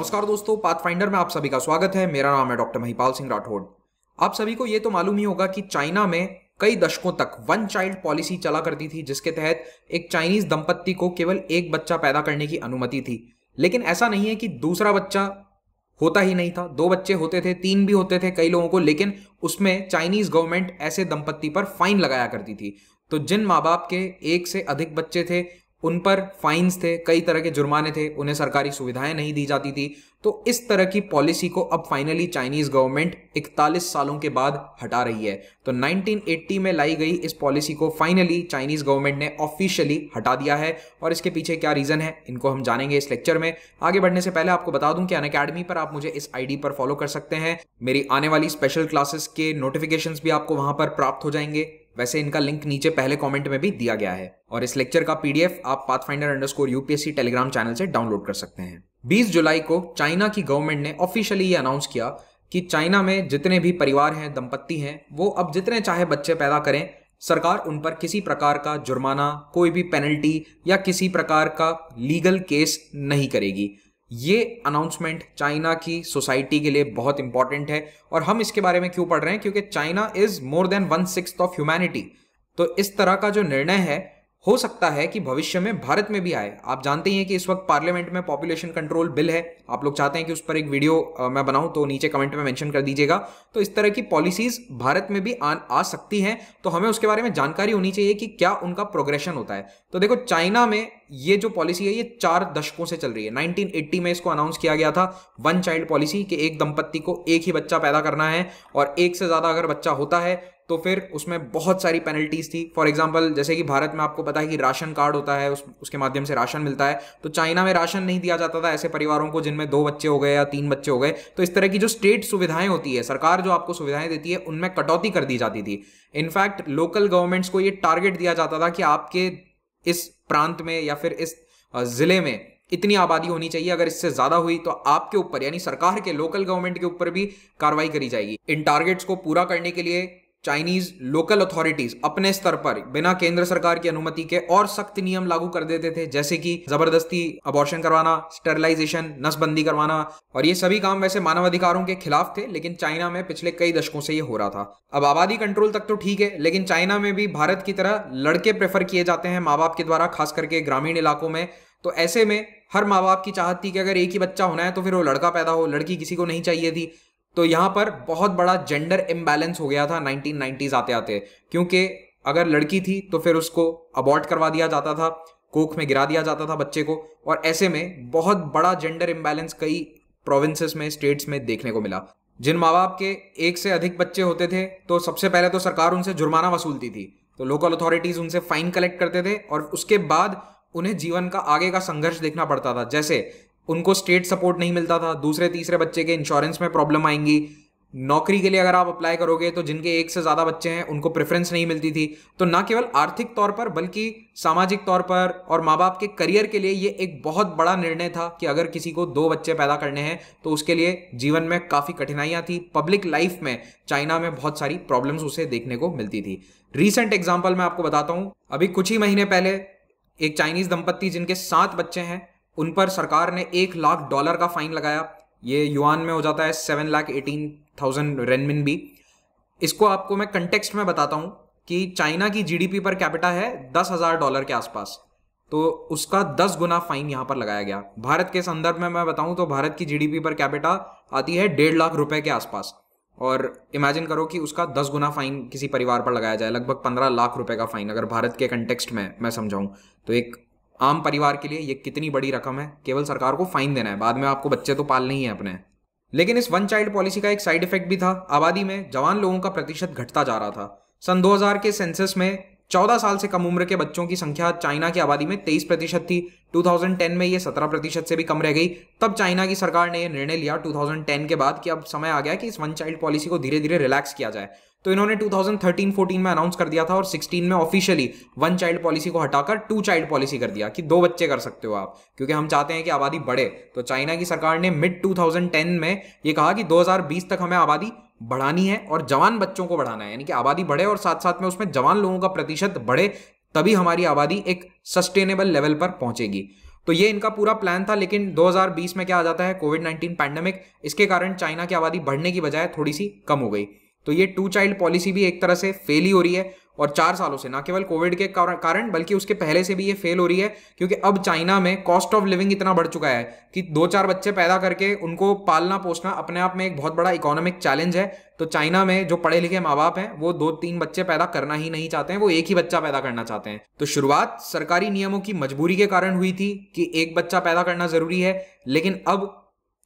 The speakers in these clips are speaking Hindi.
नमस्कार दोस्तों पाथफाइंडर में आप सभी का स्वागत है मेरा नाम है डॉक्टर महिपाल सिंह राठौड़ आप सभी को ये तो मालूम ही होगा कि चाइना में कई दशकों तक वन चाइल्ड पॉलिसी चला करती थी जिसके तहत एक चाइनीज दंपत्ति को केवल एक बच्चा पैदा करने की अनुमति थी लेकिन ऐसा नहीं है कि दूसरा बच्चा होता ही नहीं था दो बच्चे होते थे तीन भी होते थे कई लोगों को लेकिन उसमें चाइनीज गवर्नमेंट ऐसे दंपत्ति पर फाइन लगाया करती थी तो जिन माँ बाप के एक से अधिक बच्चे थे उन पर फाइन्स थे कई तरह के जुर्माने थे उन्हें सरकारी सुविधाएं नहीं दी जाती थी तो इस तरह की पॉलिसी को अब फाइनली चाइनीज गवर्नमेंट 41 सालों के बाद हटा रही है तो 1980 में लाई गई इस पॉलिसी को फाइनली चाइनीज गवर्नमेंट ने ऑफिशियली हटा दिया है और इसके पीछे क्या रीजन है इनको हम जानेंगे इस लेक्चर में आगे बढ़ने से पहले आपको बता दूं कि अन अकेडमी पर आप मुझे इस आईडी पर फॉलो कर सकते हैं मेरी आने वाली स्पेशल क्लासेस के नोटिफिकेशन भी आपको वहां पर प्राप्त हो जाएंगे वैसे इनका लिंक नीचे पहले कमेंट में भी दिया गया है और इस लेक्चर का पीडीएफ आप pathfinder underscore UPSC Telegram channel से डाउनलोड कर सकते हैं 20 जुलाई को चाइना की गवर्नमेंट ने ऑफिशियली ये अनाउंस किया कि चाइना में जितने भी परिवार हैं दंपत्ति हैं वो अब जितने चाहे बच्चे पैदा करें सरकार उन पर किसी प्रकार का जुर्माना कोई भी पेनल्टी या किसी प्रकार का लीगल केस नहीं करेगी ये अनाउंसमेंट चाइना की सोसाइटी के लिए बहुत इंपॉर्टेंट है और हम इसके बारे में क्यों पढ़ रहे हैं क्योंकि China is more than one six of humanity तो इस तरह का जो निर्णय है हो सकता है कि भविष्य में भारत में भी आए आप जानते ही हैं कि इस वक्त पार्लियामेंट में पॉपुलेशन कंट्रोल बिल है आप लोग चाहते हैं कि उस पर एक वीडियो मैं बनाऊं तो नीचे कमेंट में मेंशन कर दीजिएगा तो इस तरह की पॉलिसीज भारत में भी आ, आ सकती हैं तो हमें उसके बारे में जानकारी होनी चाहिए कि क्या उनका प्रोग्रेशन होता है तो देखो चाइना में ये जो पॉलिसी है ये चार दशकों से चल रही है नाइनटीन में इसको अनाउंस किया गया था वन चाइल्ड पॉलिसी कि एक दंपत्ति को एक ही बच्चा पैदा करना है और एक से ज्यादा अगर बच्चा होता है तो फिर उसमें बहुत सारी पेनल्टीज़ थी फॉर एग्जाम्पल जैसे कि भारत में आपको पता है कि राशन कार्ड होता है उस उसके माध्यम से राशन मिलता है तो चाइना में राशन नहीं दिया जाता था ऐसे परिवारों को जिनमें दो बच्चे हो गए या तीन बच्चे हो गए तो इस तरह की जो स्टेट सुविधाएं होती है सरकार जो आपको सुविधाएं देती है उनमें कटौती कर दी जाती थी इनफैक्ट लोकल गवर्नमेंट्स को ये टारगेट दिया जाता था कि आपके इस प्रांत में या फिर इस ज़िले में इतनी आबादी होनी चाहिए अगर इससे ज्यादा हुई तो आपके ऊपर यानी सरकार के लोकल गवर्नमेंट के ऊपर भी कार्रवाई करी जाएगी इन टारगेट्स को पूरा करने के लिए चाइनीज लोकल अथॉरिटीज अपने स्तर पर बिना केंद्र सरकार की अनुमति के और सख्त नियम लागू कर देते थे जैसे कि जबरदस्ती अबॉर्शन करवाना स्टेरिलाइजेशन नसबंदी करवाना और ये सभी काम वैसे मानवाधिकारों के खिलाफ थे लेकिन चाइना में पिछले कई दशकों से ये हो रहा था अब आबादी कंट्रोल तक तो ठीक है लेकिन चाइना में भी भारत की तरह लड़के प्रेफर किए जाते हैं माँ बाप के द्वारा खास करके ग्रामीण इलाकों में तो ऐसे में हर माँ बाप की चाहत थी कि अगर एक ही बच्चा होना है तो फिर वो लड़का पैदा हो लड़की किसी को नहीं चाहिए थी तो यहाँ पर बहुत बड़ा जेंडर इम्बैलेंस हो गया था नाइनटीन आते आते क्योंकि अगर लड़की थी तो फिर उसको अबॉर्ट करवा दिया जाता था कोख में गिरा दिया जाता था बच्चे को और ऐसे में बहुत बड़ा जेंडर इम्बैलेंस कई प्रोविंसेस में स्टेट्स में देखने को मिला जिन माँ बाप के एक से अधिक बच्चे होते थे तो सबसे पहले तो सरकार उनसे जुर्माना वसूलती थी तो लोकल अथॉरिटीज उनसे फाइन कलेक्ट करते थे और उसके बाद उन्हें जीवन का आगे का संघर्ष देखना पड़ता था जैसे उनको स्टेट सपोर्ट नहीं मिलता था दूसरे तीसरे बच्चे के इंश्योरेंस में प्रॉब्लम आएंगी नौकरी के लिए अगर आप अप्लाई करोगे तो जिनके एक से ज़्यादा बच्चे हैं उनको प्रेफरेंस नहीं मिलती थी तो ना केवल आर्थिक तौर पर बल्कि सामाजिक तौर पर और माँ बाप के करियर के लिए ये एक बहुत बड़ा निर्णय था कि अगर किसी को दो बच्चे पैदा करने हैं तो उसके लिए जीवन में काफ़ी कठिनाइयाँ थी पब्लिक लाइफ में चाइना में बहुत सारी प्रॉब्लम्स उसे देखने को मिलती थी रिसेंट एग्जाम्पल मैं आपको बताता हूँ अभी कुछ ही महीने पहले एक चाइनीज़ दंपत्ति जिनके सात बच्चे हैं उन पर सरकार ने एक लाख डॉलर का फाइन लगाया ये युआन में हो जाता है seven lakh eighteen thousand renmin भी इसको आपको मैं कंटेक्सट में बताता हूँ कि चाइना की जीडीपी पर कैपिटा है दस हजार डॉलर के आसपास तो उसका दस गुना फाइन यहां पर लगाया गया भारत के संदर्भ में मैं बताऊं तो भारत की जीडीपी पर कैपिटा आती है डेढ़ लाख रुपए के आसपास और इमेजिन करो कि उसका दस गुना फाइन किसी परिवार पर लगाया जाए लगभग पंद्रह लाख रुपए का फाइन अगर भारत के कंटेक्स्ट में मैं समझाऊं तो एक आम परिवार के लिए ये कितनी बड़ी रकम है केवल सरकार को फाइन देना है बाद में आपको बच्चे तो पालने ही है अपने लेकिन इस वन चाइल्ड पॉलिसी का एक साइड इफेक्ट भी था आबादी में जवान लोगों का प्रतिशत घटता जा रहा था सन 2000 के सेंसस में चौदह साल से कम उम्र के बच्चों की संख्या चाइना की आबादी में तेईस प्रतिशत थी 2010 में ये सत्रह प्रतिशत से भी कम रह गई तब चाइना की सरकार ने यह निर्णय लिया 2010 के बाद कि अब समय आ गया कि इस वन चाइल्ड पॉलिसी को धीरे धीरे रिलैक्स किया जाए तो इन्होंने 2013-14 में अनाउंस कर दिया था और 16 में ऑफिशियली वन चाइल्ड पॉलिसी को हटाकर टू चाइल्ड पॉलिसी कर दिया कि दो बच्चे कर सकते हो आप क्योंकि हम चाहते हैं कि आबादी बढ़े तो चाइना की सरकार ने मिड 2010 में ये कहा कि 2020 तक हमें आबादी बढ़ानी है और जवान बच्चों को बढ़ाना है यानी कि आबादी बढ़े और साथ साथ में उसमें जवान लोगों का प्रतिशत बढ़े तभी हमारी आबादी एक सस्टेनेबल लेवल पर पहुंचेगी तो ये इनका पूरा प्लान था लेकिन 2020 में क्या आ जाता है कोविड 19 पैंडेमिक इसके कारण चाइना की आबादी बढ़ने की बजाय थोड़ी सी कम हो गई तो ये टू चाइल्ड पॉलिसी भी एक तरह से फेल ही हो रही है और चार सालों से ना केवल कोविड के कारण बल्कि उसके पहले से भी ये फेल हो रही है क्योंकि अब चाइना में कॉस्ट ऑफ लिविंग इतना बढ़ चुका है कि दो चार बच्चे पैदा करके उनको पालना पोसना अपने आप में एक बहुत बड़ा इकोनॉमिक चैलेंज है तो चाइना में जो पढ़े लिखे माँ बाप हैं वो दो तीन बच्चे पैदा करना ही नहीं चाहते हैं वो एक ही बच्चा पैदा करना चाहते हैं तो शुरुआत सरकारी नियमों की मजबूरी के कारण हुई थी कि एक बच्चा पैदा करना जरूरी है लेकिन अब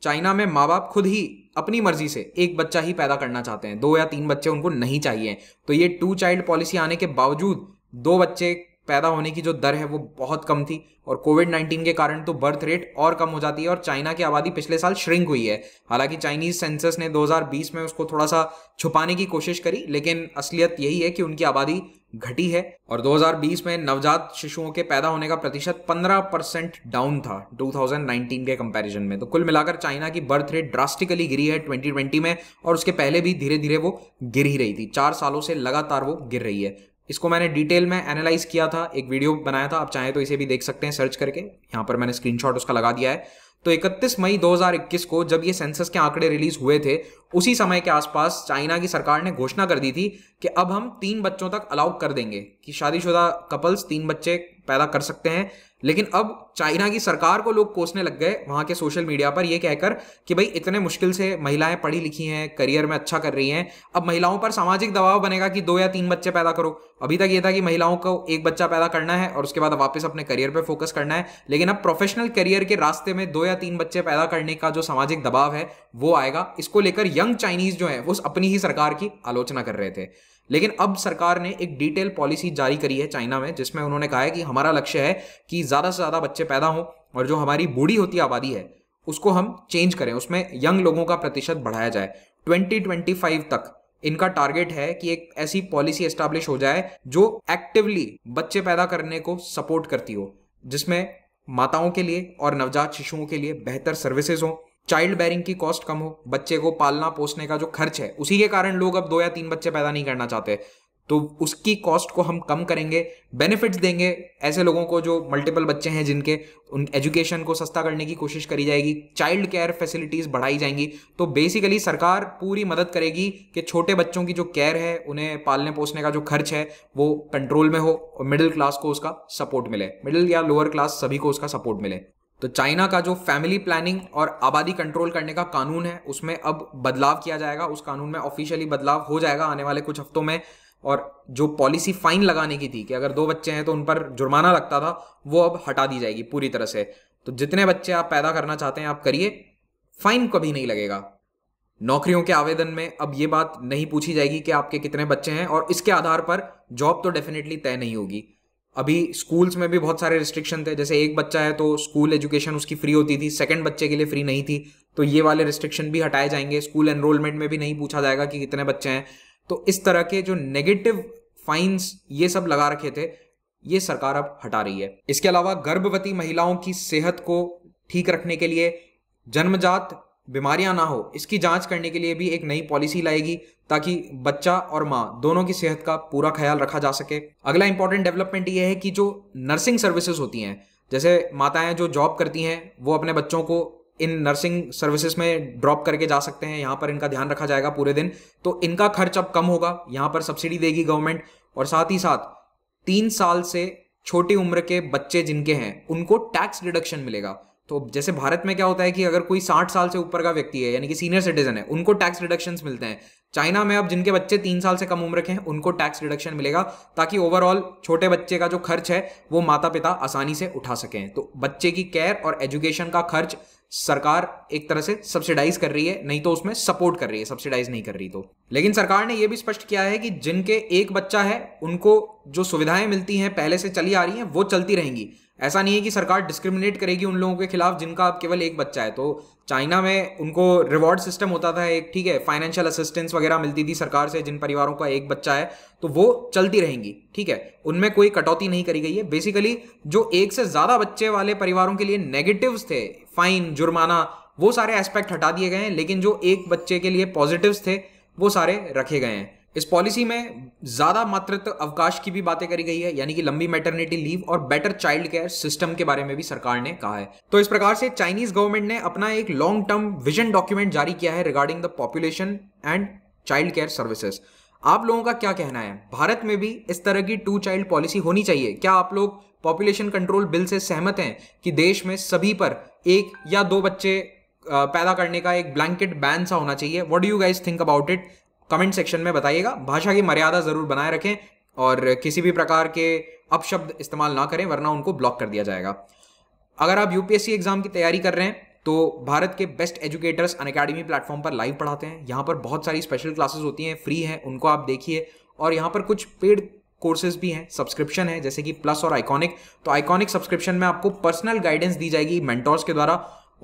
चाइना में माँ बाप खुद ही अपनी मर्जी से एक बच्चा ही पैदा करना चाहते हैं दो या तीन बच्चे उनको नहीं चाहिए तो ये टू चाइल्ड पॉलिसी आने के बावजूद दो बच्चे पैदा होने की जो दर है वो बहुत कम थी और कोविड नाइन्टीन के कारण तो बर्थ रेट और कम हो जाती है और चाइना की आबादी पिछले साल श्रिंक हुई है हालांकि चाइनीज सेंसस ने 2020 में उसको थोड़ा सा छुपाने की कोशिश करी लेकिन असलियत यही है कि उनकी आबादी घटी है और 2020 में नवजात शिशुओं के पैदा होने का प्रतिशत 15 परसेंट डाउन था 2019 के कंपैरिजन में तो कुल मिलाकर चाइना की बर्थ रेट ड्रास्टिकली गिरी है 2020 में और उसके पहले भी धीरे धीरे वो गिर ही रही थी चार सालों से लगातार वो गिर रही है इसको मैंने डिटेल में एनालाइज किया था एक वीडियो बनाया था आप चाहे तो इसे भी देख सकते हैं सर्च करके यहां पर मैंने स्क्रीनशॉट उसका लगा दिया है तो 31 मई 2021 को जब ये सेंसस के आंकड़े रिलीज हुए थे उसी समय के आसपास चाइना की सरकार ने घोषणा कर दी थी कि अब हम तीन बच्चों तक अलाउ कर देंगे कि शादीशुदा कपल्स तीन बच्चे पैदा कर सकते हैं लेकिन अब चाइना की सरकार को लोग कोसने लग गए वहाँ के सोशल मीडिया पर यह कहकर कि भाई इतने मुश्किल से महिलाएं पढ़ी लिखी हैं करियर में अच्छा कर रही हैं अब महिलाओं पर सामाजिक दबाव बनेगा कि दो या तीन बच्चे पैदा करो अभी तक ये था कि महिलाओं को एक बच्चा पैदा करना है और उसके बाद वापस अपने करियर पर फोकस करना है लेकिन अब प्रोफेशनल करियर के रास्ते में दो या तीन बच्चे पैदा करने का जो सामाजिक दबाव है वो आएगा इसको लेकर यंग चाइनीज जो है वो अपनी ही सरकार की आलोचना कर रहे थे लेकिन अब सरकार ने एक डिटेल पॉलिसी जारी करी है चाइना में जिसमें उन्होंने कहा है कि हमारा लक्ष्य है कि ज़्यादा से ज़्यादा बच्चे पैदा हों और जो हमारी बूढ़ी होती आबादी है उसको हम चेंज करें उसमें यंग लोगों का प्रतिशत बढ़ाया जाए 2025 तक इनका टारगेट है कि एक ऐसी पॉलिसी एस्टाब्लिश हो जाए जो एक्टिवली बच्चे पैदा करने को सपोर्ट करती हो जिसमें माताओं के लिए और नवजात शिशुओं के लिए बेहतर सर्विसेज हों चाइल्ड बैरिंग की कॉस्ट कम हो बच्चे को पालना पोसने का जो खर्च है उसी के कारण लोग अब दो या तीन बच्चे पैदा नहीं करना चाहते तो उसकी कॉस्ट को हम कम करेंगे बेनिफिट्स देंगे ऐसे लोगों को जो मल्टीपल बच्चे हैं जिनके उन एजुकेशन को सस्ता करने की कोशिश करी जाएगी चाइल्ड केयर फैसिलिटीज़ बढ़ाई जाएंगी तो बेसिकली सरकार पूरी मदद करेगी कि छोटे बच्चों की जो केयर है उन्हें पालने पोसने का जो खर्च है वो कंट्रोल में हो और मिडिल क्लास को उसका सपोर्ट मिले मिडिल या लोअर क्लास सभी को उसका सपोर्ट मिले तो चाइना का जो फैमिली प्लानिंग और आबादी कंट्रोल करने का कानून है उसमें अब बदलाव किया जाएगा उस कानून में ऑफिशियली बदलाव हो जाएगा आने वाले कुछ हफ्तों में और जो पॉलिसी फाइन लगाने की थी कि अगर दो बच्चे हैं तो उन पर जुर्माना लगता था वो अब हटा दी जाएगी पूरी तरह से तो जितने बच्चे आप पैदा करना चाहते हैं आप करिए फाइन कभी नहीं लगेगा नौकरियों के आवेदन में अब ये बात नहीं पूछी जाएगी कि आपके कितने बच्चे हैं और इसके आधार पर जॉब तो डेफिनेटली तय नहीं होगी अभी स्कूल्स में भी बहुत सारे रिस्ट्रिक्शन थे जैसे एक बच्चा है तो स्कूल एजुकेशन उसकी फ्री होती थी सेकंड बच्चे के लिए फ्री नहीं थी तो ये वाले रिस्ट्रिक्शन भी हटाए जाएंगे स्कूल एनरोलमेंट में भी नहीं पूछा जाएगा कि कितने बच्चे हैं तो इस तरह के जो नेगेटिव फाइन्स ये सब लगा रखे थे ये सरकार अब हटा रही है इसके अलावा गर्भवती महिलाओं की सेहत को ठीक रखने के लिए जन्मजात बीमारियां ना हो इसकी जांच करने के लिए भी एक नई पॉलिसी लाएगी ताकि बच्चा और माँ दोनों की सेहत का पूरा ख्याल रखा जा सके अगला इंपॉर्टेंट डेवलपमेंट ये है कि जो नर्सिंग सर्विसेज होती हैं जैसे माताएं जो जॉब करती हैं वो अपने बच्चों को इन नर्सिंग सर्विसेज में ड्रॉप करके जा सकते हैं यहाँ पर इनका ध्यान रखा जाएगा पूरे दिन तो इनका खर्च अब कम होगा यहाँ पर सब्सिडी देगी गवर्नमेंट और साथ ही साथ तीन साल से छोटी उम्र के बच्चे जिनके हैं उनको टैक्स डिडक्शन मिलेगा तो जैसे भारत में क्या होता है कि अगर कोई साठ साल से ऊपर का व्यक्ति है यानी कि सीनियर सिटीजन है उनको टैक्स रिडक्शन मिलते हैं चाइना में अब जिनके बच्चे तीन साल से कम उम्र के हैं उनको टैक्स रिडक्शन मिलेगा ताकि ओवरऑल छोटे बच्चे का जो खर्च है वो माता पिता आसानी से उठा सकें तो बच्चे की केयर और एजुकेशन का खर्च सरकार एक तरह से सब्सिडाइज कर रही है नहीं तो उसमें सपोर्ट कर रही है सब्सिडाइज नहीं कर रही तो लेकिन सरकार ने यह भी स्पष्ट किया है कि जिनके एक बच्चा है उनको जो सुविधाएं मिलती हैं पहले से चली आ रही हैं वो चलती रहेंगी ऐसा नहीं है कि सरकार डिस्क्रिमिनेट करेगी उन लोगों के खिलाफ जिनका अब केवल एक बच्चा है तो चाइना में उनको रिवॉर्ड सिस्टम होता था एक ठीक है फाइनेंशियल असिस्टेंस वगैरह मिलती थी सरकार से जिन परिवारों का एक बच्चा है तो वो चलती रहेंगी ठीक है उनमें कोई कटौती नहीं करी गई है बेसिकली जो एक से ज़्यादा बच्चे वाले परिवारों के लिए नेगेटिव्स थे फाइन जुर्माना वो सारे एस्पेक्ट हटा दिए गए हैं लेकिन जो एक बच्चे के लिए पॉजिटिव्स थे वो सारे रखे गए हैं इस पॉलिसी में ज़्यादा मातृत्व अवकाश की भी बातें करी गई है यानी कि लंबी मैटरनिटी लीव और बेटर चाइल्ड केयर सिस्टम के बारे में भी सरकार ने कहा है तो इस प्रकार से चाइनीज गवर्नमेंट ने अपना एक लॉन्ग टर्म विजन डॉक्यूमेंट जारी किया है regarding the population and child care services आप लोगों का क्या कहना है भारत में भी इस तरह की टू चाइल्ड पॉलिसी होनी चाहिए क्या आप लोग पॉपुलेशन कंट्रोल बिल से सहमत हैं कि देश में सभी पर एक या दो बच्चे पैदा करने का एक ब्लैंकेट बैन सा होना चाहिए what do you guys think about it comment section में बताइएगा भाषा की मर्यादा ज़रूर बनाए रखें और किसी भी प्रकार के अपशब्द इस्तेमाल ना करें वरना उनको ब्लॉक कर दिया जाएगा अगर आप यूपीएससी एग्ज़ाम की तैयारी कर रहे हैं तो भारत के best educators Unacademy platform पर लाइव पढ़ाते हैं यहाँ पर बहुत सारी स्पेशल क्लासेस होती हैं फ्री हैं उनको आप देखिए और यहाँ पर कुछ पेड कोर्सेज भी हैं सब्सक्रिप्शन है जैसे कि प्लस और आइकॉनिक तो आइकॉनिक सब्सक्रिप्शन में आपको पर्सनल गाइडेंस दी जाएगी मेंटोर्स के द्वारा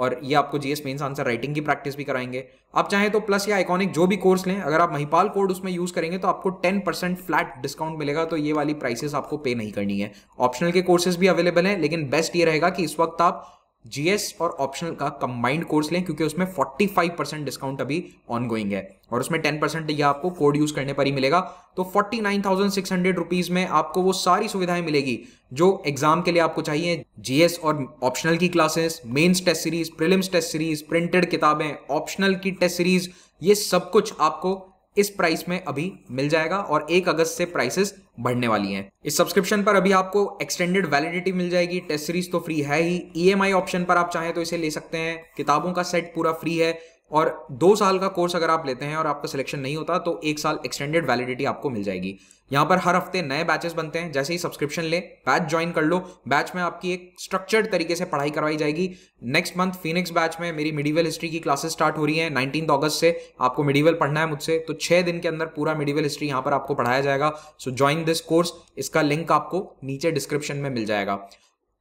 और ये आपको जीएस मेन्स आंसर राइटिंग की प्रैक्टिस भी कराएंगे आप चाहें तो प्लस या आइकॉनिक जो भी कोर्स लें अगर आप महिपाल कोड उसमें यूज़ करेंगे तो आपको 10 परसेंट फ्लैट डिस्काउंट मिलेगा तो ये वाली प्राइसेस आपको पे नहीं करनी है ऑप्शनल के कोर्सेज भी अवेलेबल हैं लेकिन बेस्ट ये रहेगा कि इस वक्त आप जीएस और ऑप्शनल का कंबाइंड कोर्स लें क्योंकि उसमें 45 परसेंट डिस्काउंट अभी ऑन गोइंग है और उसमें 10 परसेंट यह आपको कोड यूज करने पर ही मिलेगा तो 49,600 रुपीस में आपको वो सारी सुविधाएं मिलेगी जो एग्जाम के लिए आपको चाहिए जीएस और ऑप्शनल की classes mains test series prelims test series printed किताबें ऑप्शनल की टेस्ट सीरीज ये सब कुछ आपको इस प्राइस में अभी मिल जाएगा और एक अगस्त से प्राइसेस बढ़ने वाली हैं इस सब्सक्रिप्शन पर अभी आपको एक्सटेंडेड वैलिडिटी मिल जाएगी टेस्ट सीरीज तो फ्री है ही ईएमआई e ऑप्शन पर आप चाहें तो इसे ले सकते हैं किताबों का सेट पूरा फ्री है और दो साल का कोर्स अगर आप लेते हैं और आपका सिलेक्शन नहीं होता तो एक साल एक्सटेंडेड वैलिडिटी आपको मिल जाएगी यहाँ पर हर हफ्ते नए बैचेस बनते हैं जैसे ही सब्सक्रिप्शन ले बैच ज्वाइन कर लो बैच में आपकी एक स्ट्रक्चर्ड तरीके से पढ़ाई करवाई जाएगी नेक्स्ट मंथ फिनिक्स बैच में मेरी मिडिवल हिस्ट्री की क्लासेस स्टार्ट हो रही है नाइनटीन अगस्त से आपको मिडिवल पढ़ना है मुझसे तो छः दिन के अंदर पूरा मिडिवल हिस्ट्री यहाँ पर आपको पढ़ाया जाएगा सो ज्वाइन दिस कोर्स इसका लिंक आपको नीचे डिस्क्रिप्शन में मिल जाएगा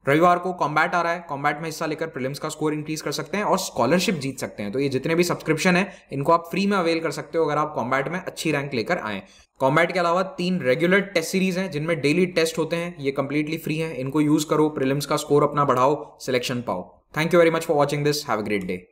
रविवार को कॉम्बैट आ रहा है कॉम्बैट में हिस्सा लेकर प्रिलिम्स का स्कोर इंक्रीज कर सकते हैं और स्कॉलरशिप जीत सकते हैं तो ये जितने भी सब्सक्रिप्शन है इनको आप फ्री में अवेल कर सकते हो अगर आप कॉम्बैट में अच्छी रैंक लेकर आए कॉम्बैट के अलावा तीन रेगुलर टेस्ट सीरीज हैं जिनमें डेली टेस्ट होते हैं ये कंप्लीटली फ्री है इनको यूज करो प्रिलिम्स का स्कोर अपना बढ़ाओ सिलेक्शन पाओ thank you very much for watching this have a great day